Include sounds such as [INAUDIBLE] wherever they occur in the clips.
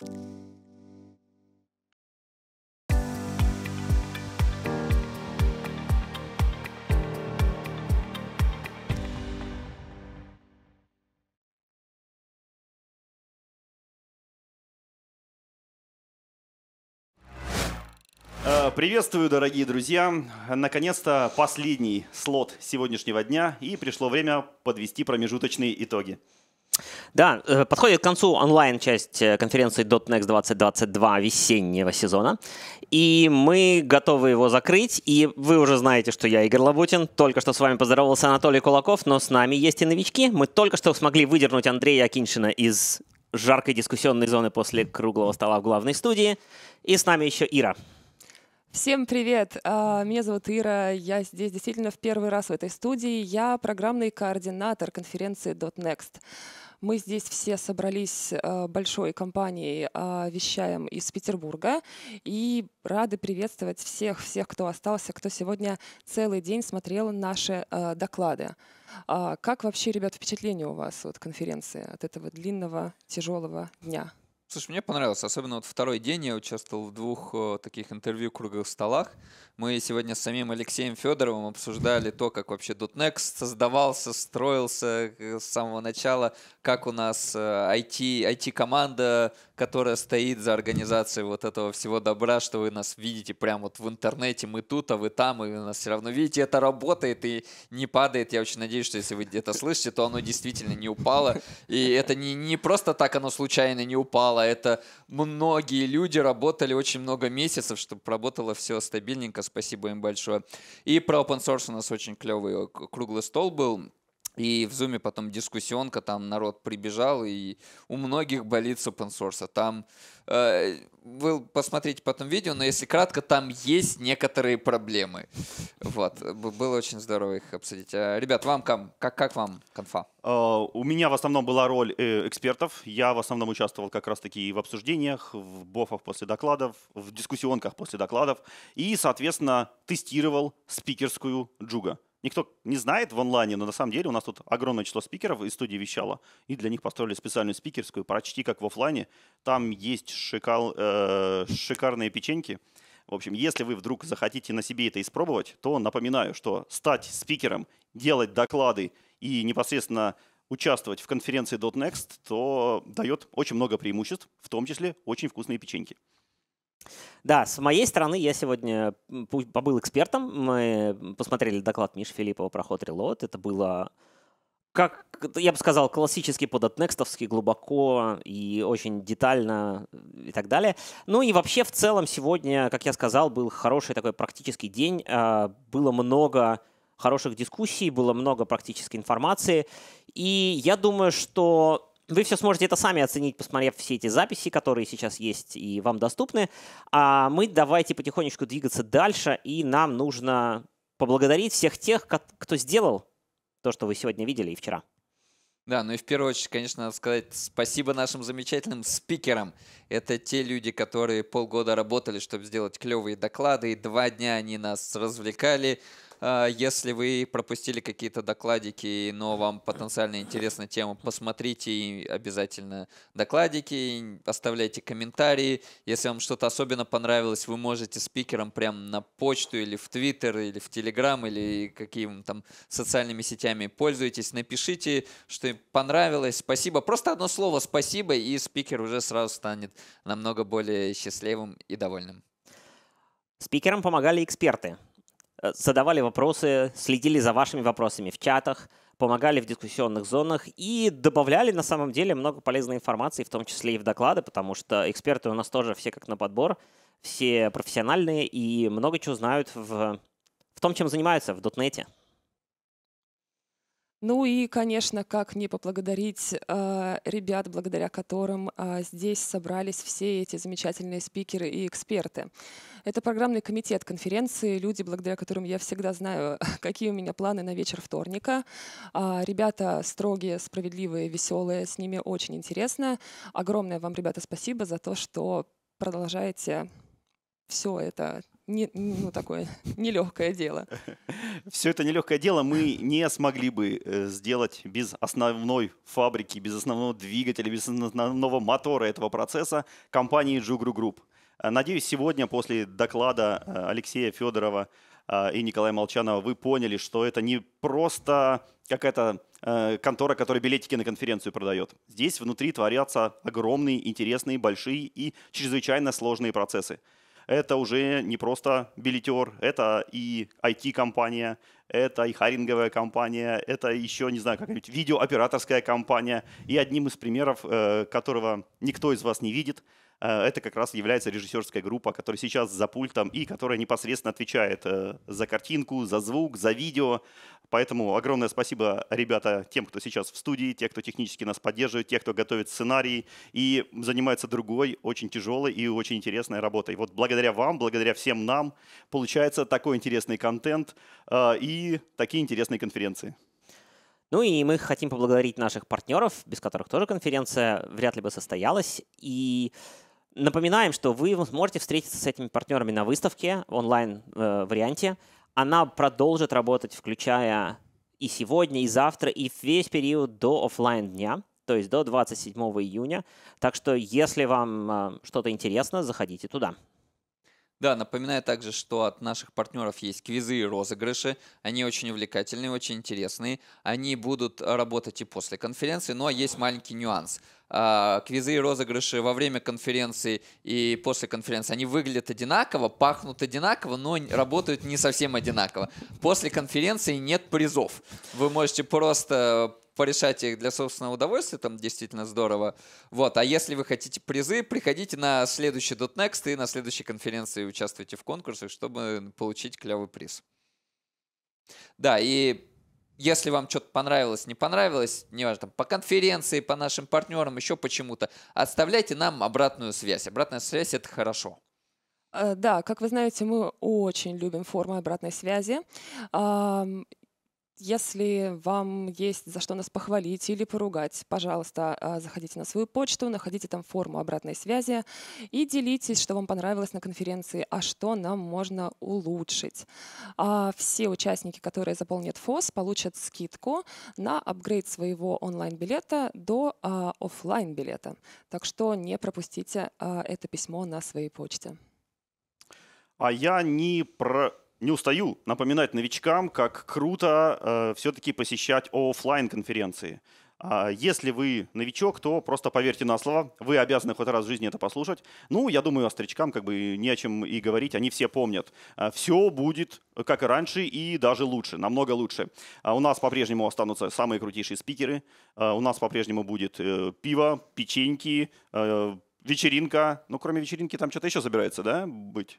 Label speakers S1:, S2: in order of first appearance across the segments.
S1: Э, приветствую, дорогие друзья! Наконец-то последний слот сегодняшнего дня, и пришло время подвести промежуточные итоги.
S2: Да, э, подходит к концу онлайн-часть э, конференции .next 2022 весеннего сезона. И мы готовы его закрыть. И вы уже знаете, что я Игорь Лабутин. Только что с вами поздоровался Анатолий Кулаков, но с нами есть и новички. Мы только что смогли выдернуть Андрея Акиншина из жаркой дискуссионной зоны после круглого стола в главной студии. И с нами еще Ира.
S3: Всем привет! А, меня зовут Ира. Я здесь действительно в первый раз в этой студии. Я программный координатор конференции .next. Мы здесь все собрались э, большой компанией, а, вещаем из Петербурга и рады приветствовать всех, всех, кто остался, кто сегодня целый день смотрел наши э, доклады. А, как вообще, ребят, впечатление у вас от конференции, от этого длинного, тяжелого дня?
S4: Слушай, мне понравилось. Особенно вот второй день я участвовал в двух э, таких интервью круглых столах. Мы сегодня с самим Алексеем Федоровым обсуждали то, как вообще .next создавался, строился э, с самого начала, как у нас IT, э, IT-команда которая стоит за организацией вот этого всего добра, что вы нас видите прямо вот в интернете, мы тут, а вы там, и вы нас все равно видите, это работает и не падает. Я очень надеюсь, что если вы где-то слышите, то оно действительно не упало. И это не, не просто так оно случайно не упало, а это многие люди работали очень много месяцев, чтобы работало все стабильненько. Спасибо им большое. И про open source у нас очень клевый э, круглый стол был и в зуме потом дискуссионка, там народ прибежал, и у многих болит с open source. Там э, вы посмотрите потом видео, но если кратко, там есть некоторые
S1: проблемы. Вот. Было очень здорово их обсудить. Э,
S4: ребят, вам кам, как, как вам конфа?
S1: Э, у меня в основном была роль э, экспертов. Я в основном участвовал как раз-таки в обсуждениях, в бофах после докладов, в дискуссионках после докладов. И, соответственно, тестировал спикерскую джуга никто не знает в онлайне, но на самом деле у нас тут огромное число спикеров из студии вещала, и для них построили специальную спикерскую, почти как в офлайне. Там есть шикал, э, шикарные печеньки. В общем, если вы вдруг захотите на себе это испробовать, то напоминаю, что стать спикером, делать доклады и непосредственно участвовать в конференции .next, то дает очень много преимуществ, в том числе очень вкусные печеньки. Да, с моей стороны я сегодня
S2: побыл экспертом. Мы посмотрели доклад Миши Филиппова про Hot Reload. Это было, как я бы сказал, классический подотнекстовски, глубоко и очень детально и так далее. Ну и вообще в целом сегодня, как я сказал, был хороший такой практический день. А, было много хороших дискуссий, было много практической информации. И я думаю, что вы все сможете это сами оценить, посмотрев все эти записи, которые сейчас есть и вам доступны. А мы давайте потихонечку двигаться дальше, и нам нужно поблагодарить всех тех, кто сделал то, что вы сегодня видели и вчера.
S4: Да, ну и в первую очередь, конечно, надо сказать спасибо нашим замечательным спикерам. Это те люди, которые полгода работали, чтобы сделать клевые доклады, и два дня они нас развлекали, а, если вы пропустили какие-то докладики, но вам потенциально интересна тема, посмотрите обязательно докладики, оставляйте комментарии. Если вам что-то особенно понравилось, вы можете спикерам прям на почту или в Твиттер, или в Телеграм, или какими там социальными сетями пользуетесь. Напишите, что понравилось. Спасибо. Просто одно слово «спасибо», и спикер уже сразу станет намного более счастливым и довольным. Спикерам помогали эксперты.
S2: Э, задавали вопросы, следили за вашими вопросами в чатах, помогали в дискуссионных зонах и добавляли на самом деле много полезной информации, в том числе и в доклады, потому что эксперты у нас тоже все как на подбор, все профессиональные и много чего знают в, в том, чем занимаются в Дотнете.
S3: Ну и, конечно, как не поблагодарить э, ребят, благодаря которым э, здесь собрались все эти замечательные спикеры и эксперты. Это программный комитет конференции, люди, благодаря которым я всегда знаю, [LAUGHS] какие у меня планы на вечер вторника. Э, ребята строгие, справедливые, веселые, с ними очень интересно. Огромное вам, ребята, спасибо за то, что продолжаете все это не, ну, такое [LAUGHS] нелегкое дело.
S1: [LAUGHS] Все это нелегкое дело мы не смогли бы э, сделать без основной фабрики, без основного двигателя, без основного мотора этого процесса компании Jugru Group. Э, надеюсь, сегодня после доклада э, Алексея Федорова и Николая Молчанова вы поняли, что это не просто какая-то контора, которая билетики на конференцию продает. Здесь внутри творятся огромные, интересные, большие и чрезвычайно сложные процессы это уже не просто билетер, это и IT-компания, это и харинговая компания, это еще, не знаю, какая-нибудь видеооператорская компания. И одним из примеров, э, которого никто из вас не видит – Э, это как раз является режиссерская группа, которая сейчас за пультом и которая непосредственно отвечает э, за картинку, за звук, за видео. Поэтому огромное спасибо, ребята, тем, кто сейчас в студии, те, кто технически нас поддерживает, те, кто готовит сценарий и занимается другой, очень тяжелой и очень интересной работой. Вот благодаря вам, благодаря всем нам получается такой интересный контент э, и такие интересные конференции. Ну и мы хотим
S2: поблагодарить наших партнеров, без которых тоже конференция вряд ли бы состоялась. И Напоминаем, что вы сможете встретиться с этими партнерами на выставке онлайн-варианте. Э, Она продолжит работать, включая и сегодня, и завтра, и весь период до офлайн дня то есть до 27 июня. Так что, если вам э, что-то интересно, заходите туда.
S4: Да, напоминаю также, что от наших партнеров есть квизы и розыгрыши. Они очень увлекательные, очень интересные. Они будут работать и после конференции, но ну, а есть маленький нюанс – а, квизы и розыгрыши во время конференции и после конференции, они выглядят одинаково, пахнут одинаково, но работают не совсем одинаково. После конференции нет призов. Вы можете просто порешать их для собственного удовольствия, там действительно здорово. Вот, а если вы хотите призы, приходите на следующий .next и на следующей конференции участвуйте в конкурсах, чтобы получить клевый приз. Да, и если вам что-то понравилось, не понравилось, неважно, там, по конференции, по нашим партнерам, еще почему-то, оставляйте нам обратную связь. Обратная связь – это хорошо.
S3: Э, да, как вы знаете, мы очень любим формы обратной связи. Если вам есть за что нас похвалить или поругать, пожалуйста, а, заходите на свою почту, находите там форму обратной связи и делитесь, что вам понравилось на конференции, а что нам можно улучшить. А все участники, которые заполнят ФОС, получат скидку на апгрейд своего онлайн-билета до а, офлайн билета Так что не пропустите это письмо на своей почте.
S1: А я не про не устаю напоминать новичкам, как круто э, все-таки посещать офлайн конференции. А если вы новичок, то просто поверьте на слово, вы обязаны хоть раз в жизни это послушать. Ну, я думаю, о старичкам как бы не о чем и говорить, они все помнят. А, все будет, как и раньше, и даже лучше, намного лучше. А у нас по-прежнему останутся самые крутейшие спикеры, а, у нас по-прежнему будет э, пиво, печеньки, э, вечеринка. Ну, кроме вечеринки, там что-то еще собирается, да, быть?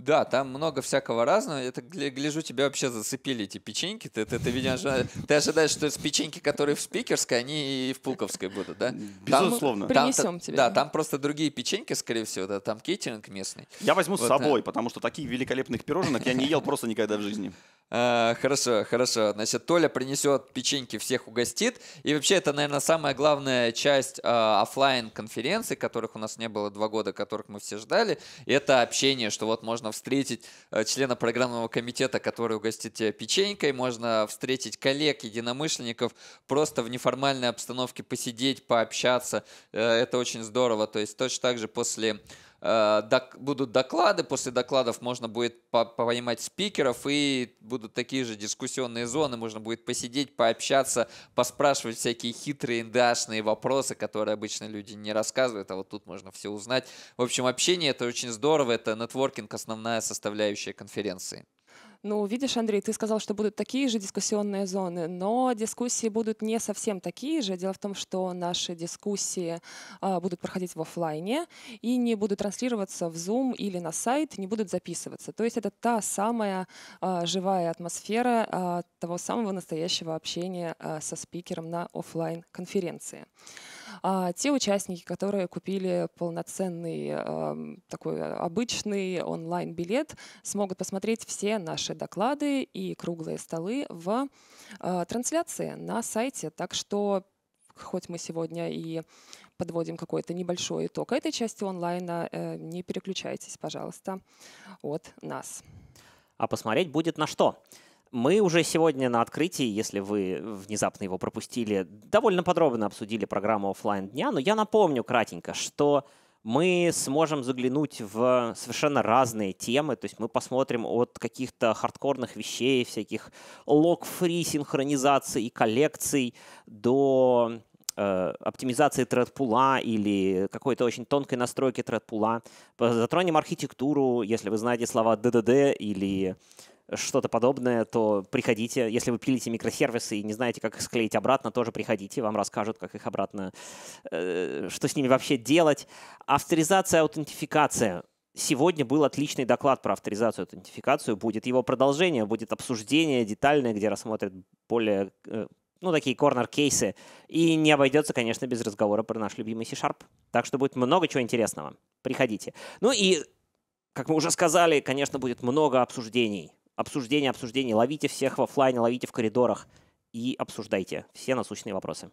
S1: Да, там много всякого разного. Я
S4: так гляжу, тебя вообще зацепили эти печеньки. Ты, ты, ты, видишь, ты ожидаешь, что печеньки, которые в спикерской, они и в Пулковской будут, да? Безусловно. Там, Принесем там, тебе. Да, там просто другие печеньки, скорее всего, да, там кейтеринг местный. Я возьму вот, с собой, да. потому что таких великолепных пирожных я не ел просто никогда в жизни. Э, хорошо, хорошо. Значит, Толя принесет печеньки, всех угостит. И вообще, это, наверное, самая главная часть э, офлайн конференции, которых у нас не было два года, которых мы все ждали. И это общение, что вот можно встретить э, члена программного комитета, который угостит тебя печенькой, можно встретить коллег, единомышленников, просто в неформальной обстановке посидеть, пообщаться. Это очень здорово. То есть точно так же после Э, док, будут доклады, после докладов можно будет по понимать спикеров, и будут такие же дискуссионные зоны, можно будет посидеть, пообщаться, поспрашивать всякие хитрые индашные вопросы, которые обычно люди не рассказывают, а вот тут можно все узнать. В общем, общение это очень здорово, это нетворкинг основная составляющая конференции.
S3: Ну, видишь, Андрей, ты сказал, что будут такие же дискуссионные зоны, но дискуссии будут не совсем такие же. Дело в том, что наши дискуссии а, будут проходить в офлайне и не будут транслироваться в Zoom или на сайт, не будут записываться. То есть это та самая а, живая атмосфера а, того самого настоящего общения а, со спикером на офлайн конференции. А те участники, которые купили полноценный такой э, обычный онлайн-билет, смогут посмотреть все наши доклады и круглые столы в а, трансляции на сайте. Так что хоть мы сегодня и подводим какой-то небольшой итог этой части онлайна, э, не переключайтесь, пожалуйста, от нас.
S2: А посмотреть будет на что? Мы уже сегодня на открытии, если вы внезапно его пропустили, довольно подробно обсудили программу офлайн дня, но я напомню кратенько, что мы сможем заглянуть в совершенно разные темы, то есть мы посмотрим от каких-то хардкорных вещей, всяких лог-фри синхронизаций и коллекций до э, оптимизации тредпула или какой-то очень тонкой настройки тредпула. Затронем архитектуру, если вы знаете слова DDD или что-то подобное, то приходите. Если вы пилите микросервисы и не знаете, как их склеить обратно, тоже приходите, вам расскажут, как их обратно, э, что с ними вообще делать. Авторизация, аутентификация. Сегодня был отличный доклад про авторизацию, аутентификацию. Будет его продолжение, будет обсуждение детальное, где рассмотрят более, э, ну, такие корнер-кейсы. И не обойдется, конечно, без разговора про наш любимый C-Sharp. Так что будет много чего интересного. Приходите. Ну и, как мы уже сказали, конечно, будет много обсуждений обсуждение, обсуждение. Ловите всех в офлайне, ловите в коридорах и обсуждайте все насущные вопросы.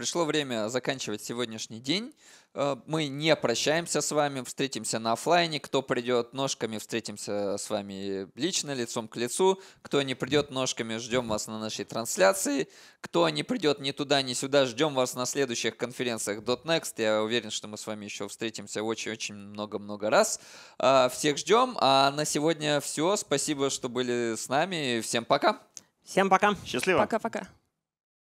S4: Пришло время заканчивать сегодняшний день. Э, мы не прощаемся с вами, встретимся на офлайне. Кто придет ножками, встретимся с вами лично, лицом к лицу. Кто не придет ножками, ждем вас на нашей трансляции. Кто не придет ни туда, ни сюда, ждем вас на следующих конференциях .next. Я уверен, что мы с вами еще встретимся очень-очень много-много раз. Э, всех ждем. А на сегодня все. Спасибо, что были с нами. Всем пока. Всем пока. Счастливо.
S3: Пока-пока.